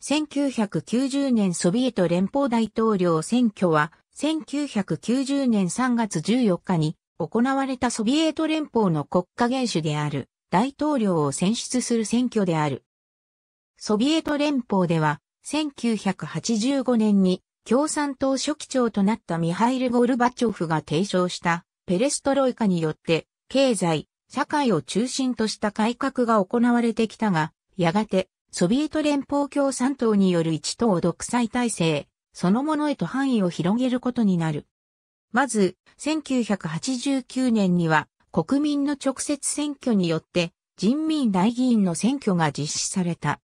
1990年ソビエト連邦大統領選挙は、1990年3月14日に行われたソビエト連邦の国家元首である大統領を選出する選挙である。ソビエト連邦では、1985年に共産党書記長となったミハイル・ゴルバチョフが提唱したペレストロイカによって経済、社会を中心とした改革が行われてきたが、やがてソビエト連邦共産党による一党独裁体制、そのものへと範囲を広げることになる。まず、1989年には国民の直接選挙によって人民大議員の選挙が実施された。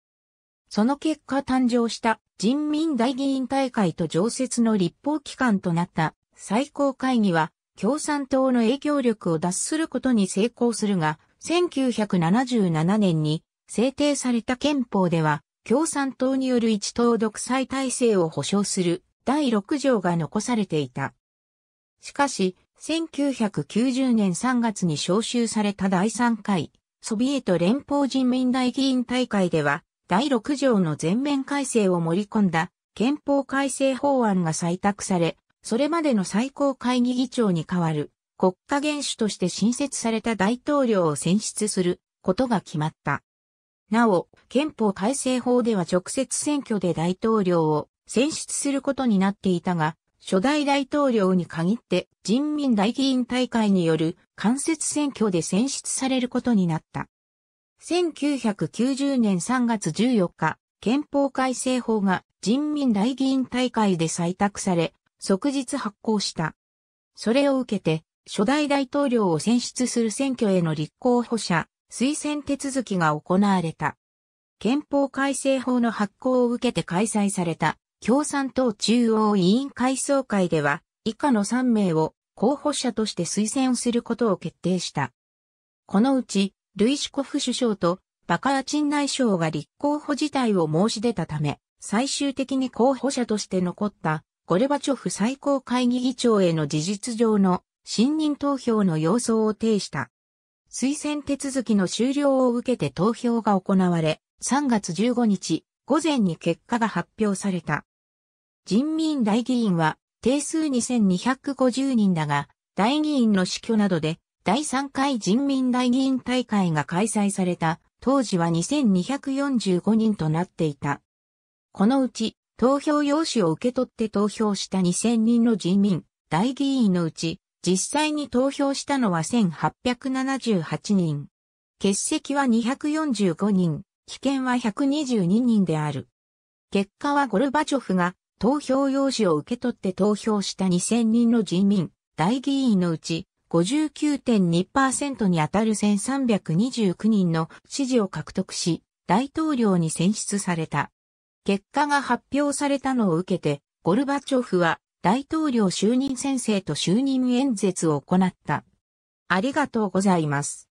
その結果誕生した人民大議員大会と常設の立法機関となった最高会議は共産党の影響力を脱することに成功するが、1977年に制定された憲法では、共産党による一党独裁体制を保障する第6条が残されていた。しかし、1990年3月に招集された第3回、ソビエト連邦人民大議員大会では、第6条の全面改正を盛り込んだ憲法改正法案が採択され、それまでの最高会議議長に代わる国家元首として新設された大統領を選出することが決まった。なお、憲法改正法では直接選挙で大統領を選出することになっていたが、初代大統領に限って人民大議員大会による間接選挙で選出されることになった。1990年3月14日、憲法改正法が人民大議員大会で採択され、即日発行した。それを受けて、初代大統領を選出する選挙への立候補者、推薦手続きが行われた。憲法改正法の発行を受けて開催された共産党中央委員会総会では以下の3名を候補者として推薦をすることを決定した。このうち、ルイシコフ首相とバカーチン内相が立候補自体を申し出たため、最終的に候補者として残ったゴルバチョフ最高会議議長への事実上の信任投票の様相を呈した。推薦手続きの終了を受けて投票が行われ、3月15日午前に結果が発表された。人民大議員は定数2250人だが、大議員の死去などで第3回人民大議員大会が開催された当時は2245人となっていた。このうち投票用紙を受け取って投票した2000人の人民大議員のうち実際に投票したのは1878人。欠席は245人、棄権は122人である。結果はゴルバチョフが投票用紙を受け取って投票した2000人の人民、大議員のうち59.2%に当たる1329人の支持を獲得し、大統領に選出された。結果が発表されたのを受けて、ゴルバチョフは大統領就任宣誓と就任演説を行った。ありがとうございます。